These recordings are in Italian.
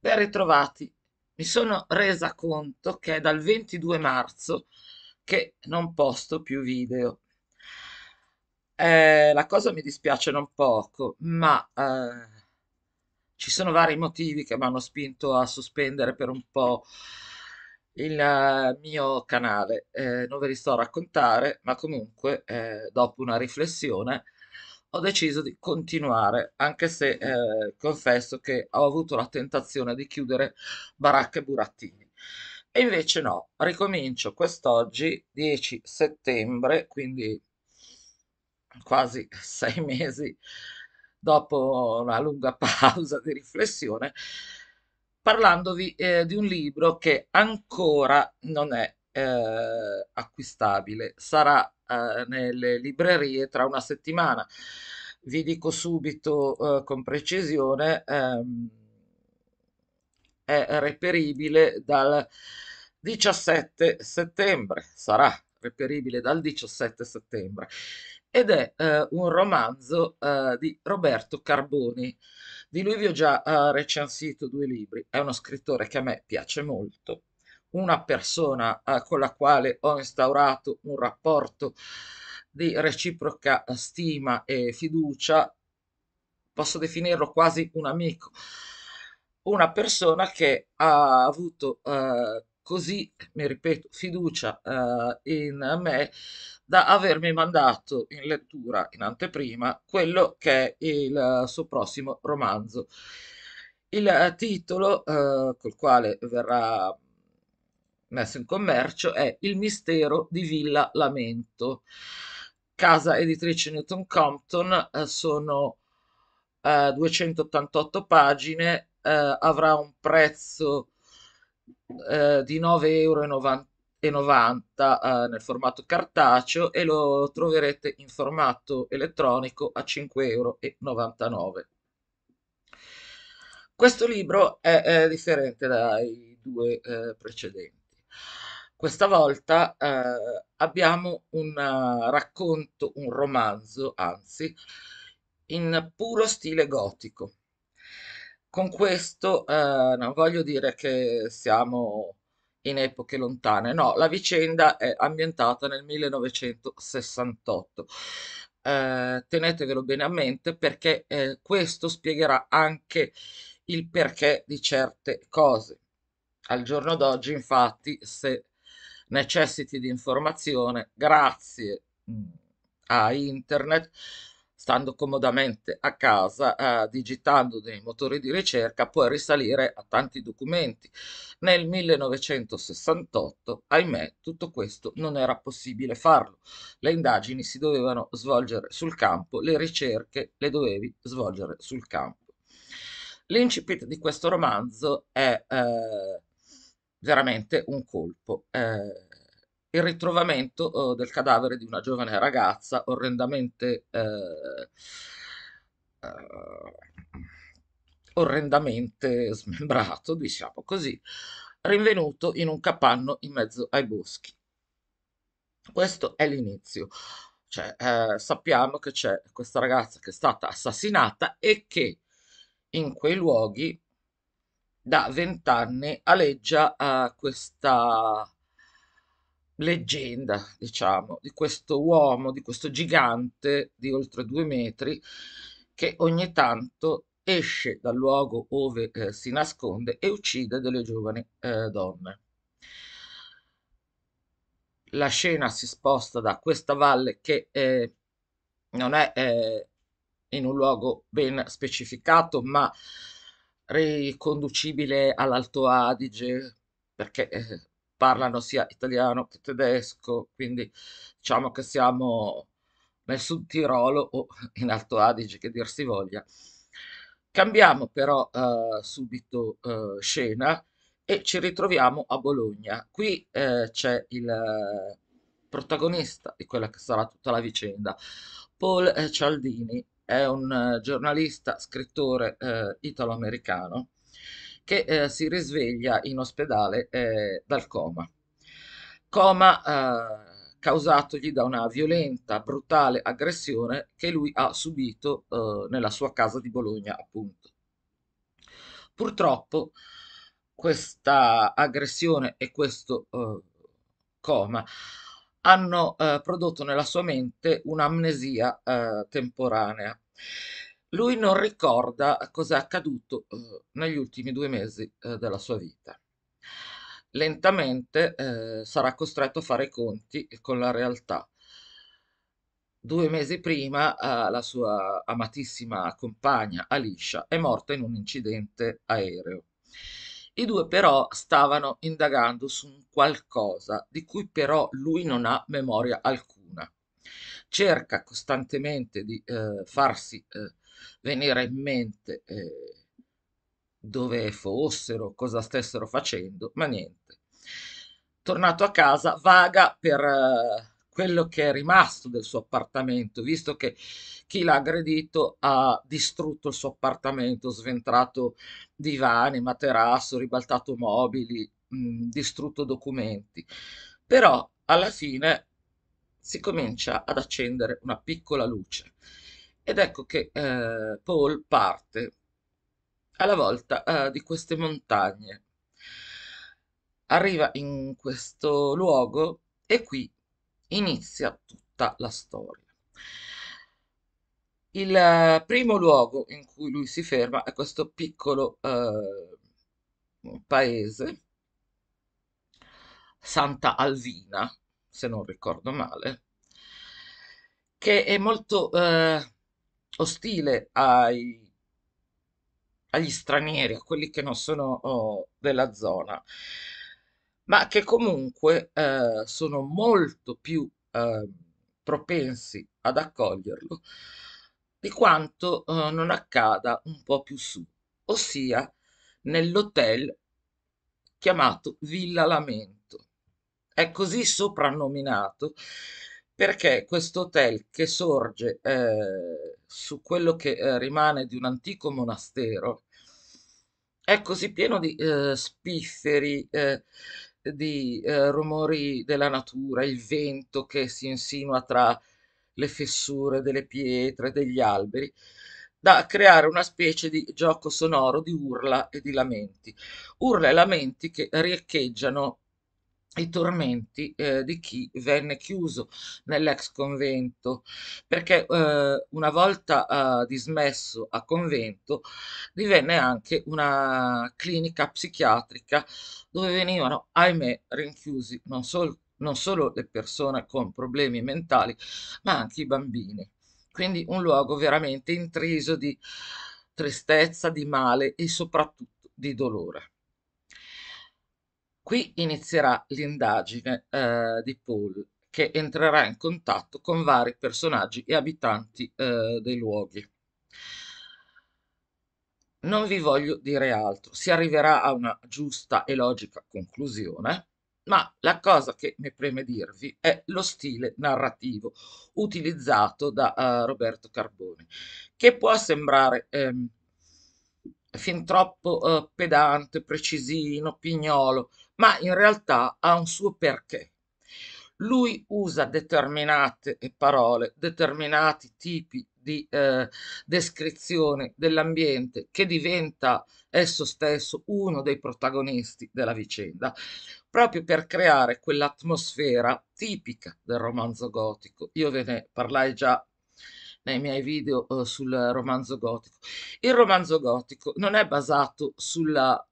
Ben ritrovati. Mi sono resa conto che è dal 22 marzo che non posto più video. Eh, la cosa mi dispiace non poco, ma eh, ci sono vari motivi che mi hanno spinto a sospendere per un po' il eh, mio canale. Eh, non ve li sto a raccontare, ma comunque eh, dopo una riflessione ho deciso di continuare, anche se eh, confesso che ho avuto la tentazione di chiudere Baracca e Burattini. E invece no, ricomincio quest'oggi, 10 settembre, quindi quasi sei mesi dopo una lunga pausa di riflessione, parlandovi eh, di un libro che ancora non è eh, acquistabile, sarà nelle librerie tra una settimana. Vi dico subito eh, con precisione, ehm, è reperibile dal 17 settembre, sarà reperibile dal 17 settembre ed è eh, un romanzo eh, di Roberto Carboni. Di lui vi ho già eh, recensito due libri, è uno scrittore che a me piace molto una persona eh, con la quale ho instaurato un rapporto di reciproca stima e fiducia, posso definirlo quasi un amico, una persona che ha avuto eh, così, mi ripeto, fiducia eh, in me da avermi mandato in lettura in anteprima quello che è il eh, suo prossimo romanzo. Il eh, titolo eh, col quale verrà messo in commercio è Il mistero di Villa Lamento. Casa editrice Newton Compton eh, sono eh, 288 pagine, eh, avrà un prezzo eh, di 9,90 euro eh, nel formato cartaceo e lo troverete in formato elettronico a 5,99 euro. Questo libro è, è differente dai due eh, precedenti. Questa volta eh, abbiamo un eh, racconto, un romanzo, anzi, in puro stile gotico. Con questo eh, non voglio dire che siamo in epoche lontane, no, la vicenda è ambientata nel 1968. Eh, tenetevelo bene a mente perché eh, questo spiegherà anche il perché di certe cose. Al giorno d'oggi, infatti, se necessiti di informazione, grazie mm, a internet, stando comodamente a casa, eh, digitando nei motori di ricerca, puoi risalire a tanti documenti. Nel 1968, ahimè, tutto questo non era possibile farlo. Le indagini si dovevano svolgere sul campo, le ricerche le dovevi svolgere sul campo. L'incipit di questo romanzo è eh, veramente un colpo. Eh, il ritrovamento eh, del cadavere di una giovane ragazza orrendamente, eh, eh, orrendamente smembrato, diciamo così, rinvenuto in un capanno in mezzo ai boschi. Questo è l'inizio. Cioè, eh, sappiamo che c'è questa ragazza che è stata assassinata e che in quei luoghi da vent'anni aleggia eh, questa leggenda, diciamo, di questo uomo, di questo gigante di oltre due metri che ogni tanto esce dal luogo dove eh, si nasconde e uccide delle giovani eh, donne. La scena si sposta da questa valle che eh, non è eh, in un luogo ben specificato, ma eh, riconducibile all'Alto Adige, perché eh, parlano sia italiano che tedesco, quindi diciamo che siamo nel Sud Tirolo o in Alto Adige, che dir si voglia. Cambiamo però eh, subito eh, scena e ci ritroviamo a Bologna. Qui eh, c'è il protagonista di quella che sarà tutta la vicenda, Paul eh, Cialdini, è un eh, giornalista, scrittore eh, italo-americano che eh, si risveglia in ospedale eh, dal coma. Coma eh, causatogli da una violenta, brutale aggressione che lui ha subito eh, nella sua casa di Bologna, appunto. Purtroppo questa aggressione e questo coma hanno eh, prodotto nella sua mente un'amnesia eh, temporanea. Lui non ricorda cosa è accaduto eh, negli ultimi due mesi eh, della sua vita. Lentamente eh, sarà costretto a fare i conti con la realtà. Due mesi prima eh, la sua amatissima compagna Alicia è morta in un incidente aereo. I due però stavano indagando su un qualcosa di cui però lui non ha memoria alcuna. Cerca costantemente di eh, farsi eh, venire in mente eh, dove fossero, cosa stessero facendo, ma niente. Tornato a casa, vaga per eh, quello che è rimasto del suo appartamento, visto che chi l'ha aggredito ha distrutto il suo appartamento, sventrato divani, materasso, ribaltato mobili, mh, mm, distrutto documenti. Però alla fine si comincia ad accendere una piccola luce ed ecco che eh, Paul parte alla volta eh, di queste montagne. Arriva in questo luogo e qui inizia tutta la storia. Il eh, primo luogo in cui lui si ferma è questo piccolo eh, paese, Santa Alvina, se non ricordo male, che è molto eh, ostile ai agli stranieri, a quelli che non sono oh, della zona ma che comunque eh, sono molto più eh, propensi ad accoglierlo di quanto eh, non accada un po' più su, ossia nell'hotel chiamato Villa Lamento. È così soprannominato perché questo hotel che sorge eh, su quello che eh, rimane di un antico monastero è così pieno di eh, spifferi, di eh, rumori della natura, il vento che si insinua tra le fessure delle pietre, degli alberi, da creare una specie di gioco sonoro di urla e di lamenti. Urla e lamenti che riecheggiano i tormenti eh, di chi venne chiuso nell'ex convento, perché eh, una volta eh, dismesso a convento divenne anche una clinica psichiatrica dove venivano, ahimè, rinchiusi non, sol- non solo le persone con problemi mentali, ma anche i bambini. Quindi un luogo veramente intriso di tristezza, di male e soprattutto di dolore. Qui inizierà l'indagine eh, di Paul, che entrerà in contatto con vari personaggi e abitanti eh, dei luoghi. Non vi voglio dire altro, si arriverà a una giusta e logica conclusione, ma la cosa che mi preme dirvi è lo stile narrativo utilizzato da uh, Roberto Carboni, che può sembrare ehm, fin troppo eh, pedante, precisino, pignolo, ma in realtà ha un suo perché. Lui usa determinate parole, determinati tipi di eh, descrizione dell'ambiente che diventa esso stesso uno dei protagonisti della vicenda, proprio per creare quell'atmosfera tipica del romanzo gotico. Io ve ne parlai già nei miei video eh, sul romanzo gotico. Il romanzo gotico non è basato sulla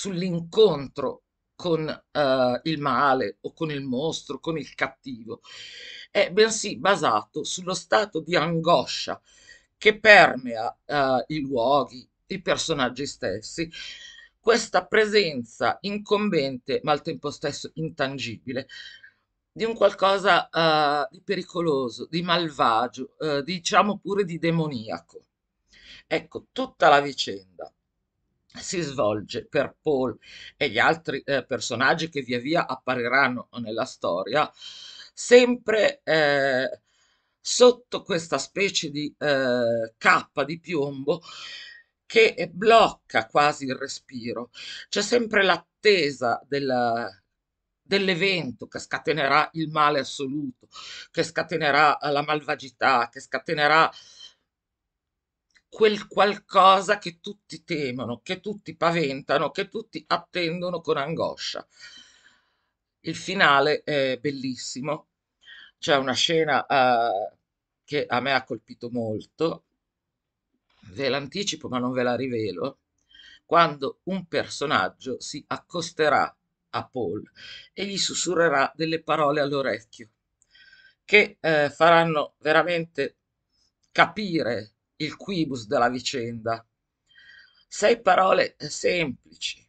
sull'incontro con eh, il male o con il mostro, con il cattivo, è bensì basato sullo stato di angoscia che permea eh, i luoghi, i personaggi stessi, questa presenza incombente ma al tempo stesso intangibile di un qualcosa uh, di pericoloso, di malvagio, uh, diciamo pure di demoniaco. Ecco, tutta la vicenda si svolge per Paul e gli altri eh, personaggi che via via appariranno nella storia, sempre eh, sotto questa specie di eh, cappa di piombo che blocca quasi il respiro. C'è sempre l'attesa della, dell'evento che scatenerà il male assoluto, che scatenerà la malvagità, che scatenerà quel qualcosa che tutti temono, che tutti paventano, che tutti attendono con angoscia. Il finale è bellissimo, c'è una scena uh, che a me ha colpito molto, ve l'anticipo ma non ve la rivelo, quando un personaggio si accosterà a Paul e gli sussurrerà delle parole all'orecchio che eh, faranno veramente capire il quibus della vicenda. Sei parole semplici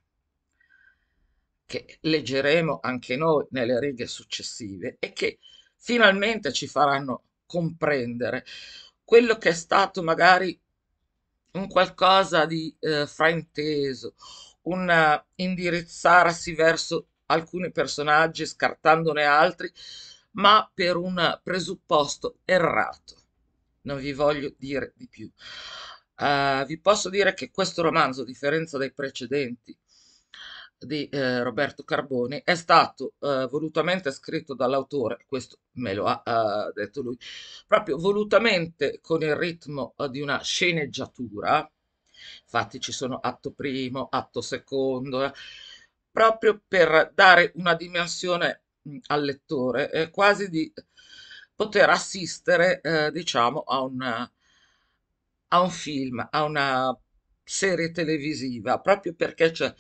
che leggeremo anche noi nelle righe successive e che finalmente ci faranno comprendere quello che è stato magari un qualcosa di eh, frainteso, un eh, indirizzarsi verso alcuni personaggi scartandone altri, ma per un presupposto errato non vi voglio dire di più. Uh, vi posso dire che questo romanzo, a differenza dei precedenti di eh, Roberto Carboni, è stato eh, volutamente scritto dall'autore, questo me lo ha uh, detto lui, proprio volutamente con il ritmo uh, di una sceneggiatura, infatti ci sono atto primo, atto secondo, proprio per dare una dimensione mh, al lettore, eh, quasi di poter assistere, eh, diciamo, a un, a un film, a una serie televisiva, proprio perché c'è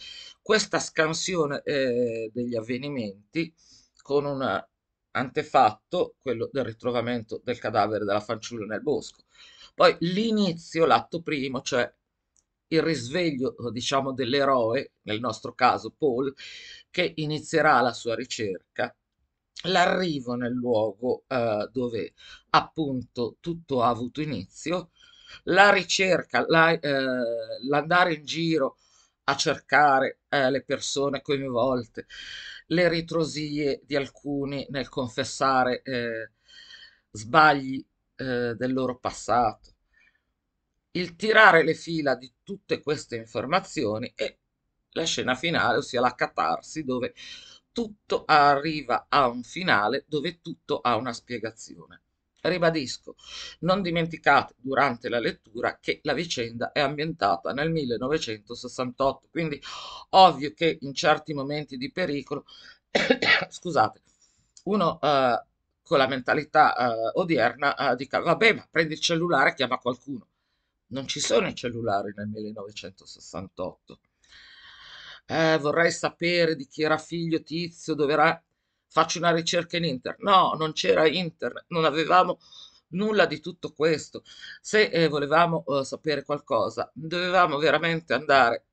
questa scansione eh, degli avvenimenti con un antefatto, quello del ritrovamento del cadavere della fanciulla nel bosco. Poi l'inizio, l'atto primo, cioè il risveglio, diciamo, dell'eroe, nel nostro caso Paul, che inizierà la sua ricerca l'arrivo nel luogo eh, dove appunto tutto ha avuto inizio, la ricerca, la, eh, l'andare in giro a cercare eh, le persone coinvolte, le ritrosie di alcuni nel confessare eh, sbagli eh, del loro passato, il tirare le fila di tutte queste informazioni e la scena finale, ossia la catarsi, dove tutto arriva a un finale dove tutto ha una spiegazione. Ribadisco, non dimenticate durante la lettura che la vicenda è ambientata nel 1968, quindi ovvio che in certi momenti di pericolo, scusate, uno eh, con la mentalità eh, odierna eh, dica vabbè ma prendi il cellulare e chiama qualcuno. Non ci sono i cellulari nel 1968 eh, vorrei sapere di chi era figlio tizio, dove era, faccio una ricerca in internet. No, non c'era internet, non avevamo nulla di tutto questo. Se eh, volevamo eh, sapere qualcosa, dovevamo veramente andare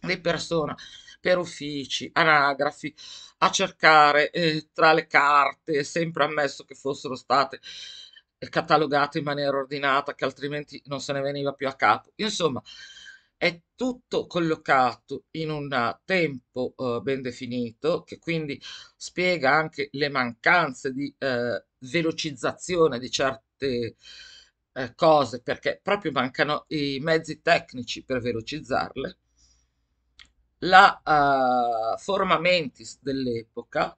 di persona per uffici, anagrafi, a cercare eh, tra le carte, sempre ammesso che fossero state catalogate in maniera ordinata, che altrimenti non se ne veniva più a capo. Insomma, è tutto collocato in un eh, tempo eh, ben definito, che quindi spiega anche le mancanze di eh, velocizzazione di certe eh, cose, perché proprio mancano i mezzi tecnici per velocizzarle. La eh, forma mentis dell'epoca,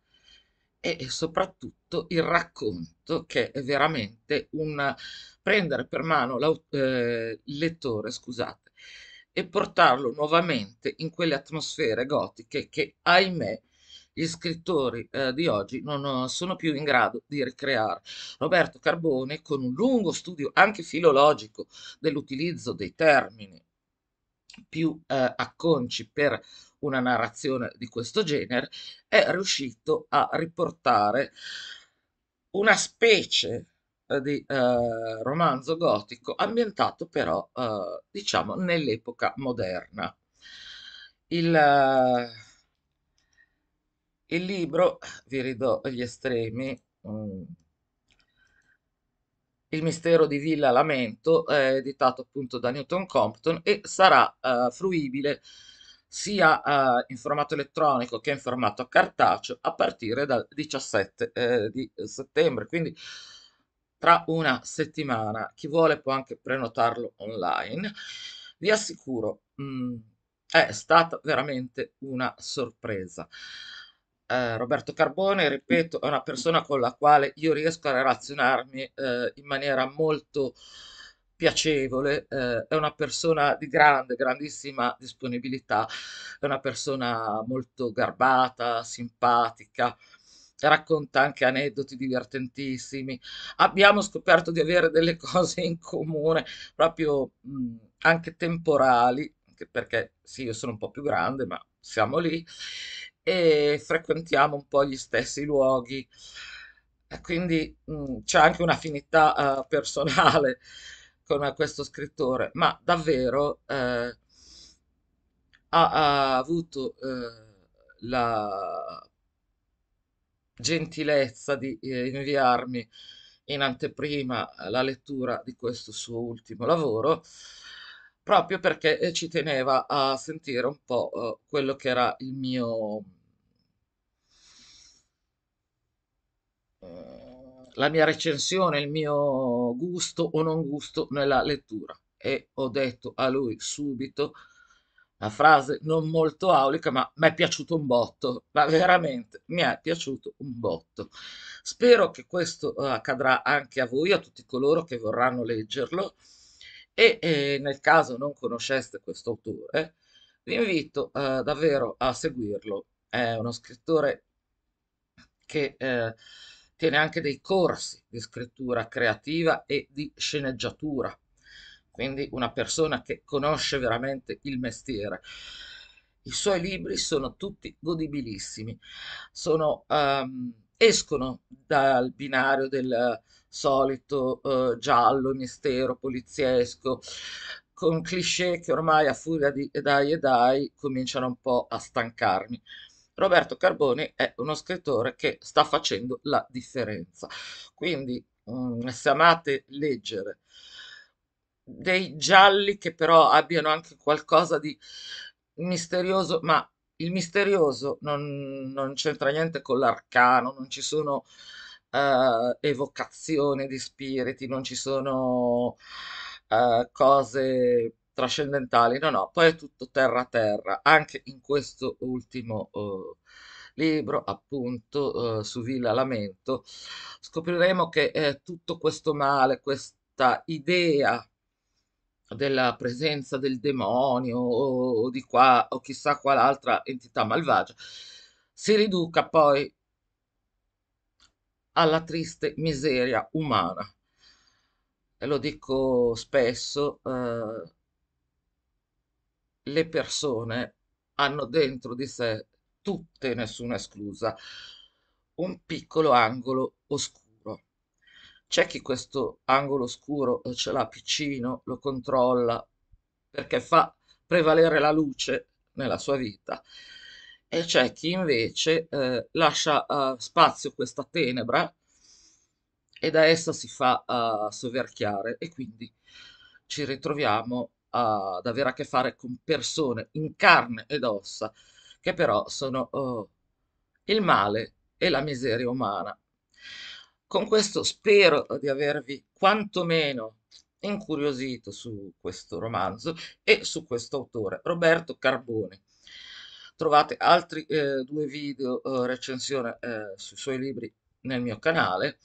e soprattutto il racconto che è veramente un prendere per mano eh, il eh, lettore, scusate, e portarlo nuovamente in quelle atmosfere gotiche che, ahimè, gli scrittori eh, di oggi non eh, sono più in grado di ricreare. Roberto Carbone, con un lungo studio anche filologico dell'utilizzo dei termini più eh, acconci per una narrazione di questo genere, è riuscito a riportare una specie di eh, romanzo gotico ambientato però eh, diciamo nell'epoca moderna. Il, eh, il, libro, vi ridò gli estremi, um, Il mistero di Villa Lamento, è editato appunto da Newton Compton e sarà uh, fruibile sia uh, in formato elettronico che in formato cartaceo a partire dal 17 eh, di settembre. Quindi tra una settimana. Chi vuole può anche prenotarlo online. Vi assicuro, mh, mm, è stata veramente una sorpresa. Eh, Roberto Carbone, ripeto, è una persona con la quale io riesco a relazionarmi eh, in maniera molto piacevole, eh, è una persona di grande, grandissima disponibilità, è una persona molto garbata, simpatica, racconta anche aneddoti divertentissimi. Abbiamo scoperto di avere delle cose in comune, proprio mh, mm, anche temporali, anche perché sì, io sono un po' più grande, ma siamo lì e frequentiamo un po' gli stessi luoghi. Quindi mh, mm, c'è anche un'affinità uh, personale con questo scrittore, ma davvero eh, ha, ha, avuto eh, la gentilezza di eh, inviarmi in anteprima eh, la lettura di questo suo ultimo lavoro, proprio perché eh, ci teneva a sentire un po' eh, quello che era il mio... la mia recensione, il mio gusto o non gusto nella lettura e ho detto a lui subito la frase non molto aulica, ma mi è piaciuto un botto, ma veramente mi è piaciuto un botto. Spero che questo eh, accadrà anche a voi, a tutti coloro che vorranno leggerlo e eh, nel caso non conosceste questo autore, vi invito eh, davvero a seguirlo. È uno scrittore che eh, tiene anche dei corsi di scrittura creativa e di sceneggiatura quindi una persona che conosce veramente il mestiere. I suoi libri sono tutti godibilissimi, sono, um, escono dal binario del solito uh, giallo, mistero, poliziesco, con cliché che ormai a furia di e dai e dai cominciano un po' a stancarmi. Roberto Carboni è uno scrittore che sta facendo la differenza. Quindi, um, se amate leggere dei gialli che però abbiano anche qualcosa di misterioso, ma il misterioso non, non c'entra niente con l'arcano, non ci sono uh, evocazioni di spiriti, non ci sono uh, cose trascendentali, no, no, poi è tutto terra a terra, anche in questo ultimo uh, libro, appunto, su Villa Lamento, scopriremo che tutto questo male, questa idea della presenza del demonio o di qua o chissà quale altra entità malvagia, si riduca poi alla triste miseria umana. E lo dico spesso, eh, le persone hanno dentro di sé, tutte, nessuna esclusa, un piccolo angolo oscuro c'è chi questo angolo scuro ce l'ha piccino, lo controlla, perché fa prevalere la luce nella sua vita, e c'è chi invece eh, lascia eh, spazio questa tenebra e da essa si fa eh, soverchiare e quindi ci ritroviamo ad avere a che fare con persone in carne ed ossa che però sono oh, il male e la miseria umana con questo spero di avervi quantomeno incuriosito su questo romanzo e su questo autore, Roberto Carbone. Trovate altri eh, due video eh, recensione eh, sui suoi libri nel mio canale.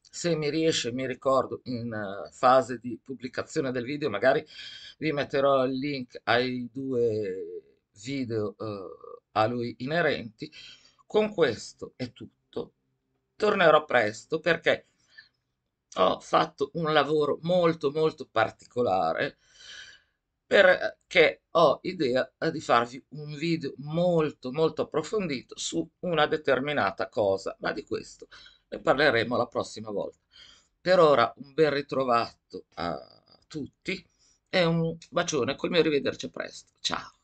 Se mi riesce, mi ricordo, in uh, fase di pubblicazione del video, magari vi metterò il link ai due video uh, a lui inerenti. Con questo è tutto tornerò presto perché ho fatto un lavoro molto molto particolare perché ho idea di farvi un video molto molto approfondito su una determinata cosa, ma di questo ne parleremo la prossima volta. Per ora un ben ritrovato a tutti e un bacione col mio rivederci presto. Ciao!